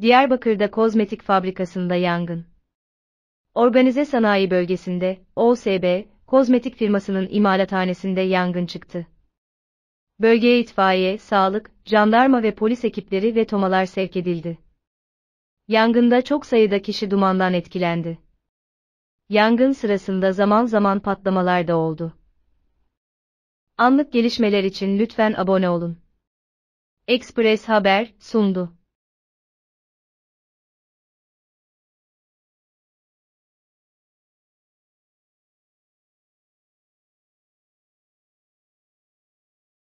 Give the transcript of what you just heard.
Diyarbakır'da kozmetik fabrikasında yangın. Organize sanayi bölgesinde, OSB, kozmetik firmasının imalathanesinde yangın çıktı. Bölgeye itfaiye, sağlık, jandarma ve polis ekipleri ve tomalar sevk edildi. Yangında çok sayıda kişi dumandan etkilendi. Yangın sırasında zaman zaman patlamalar da oldu. Anlık gelişmeler için lütfen abone olun. Express Haber sundu.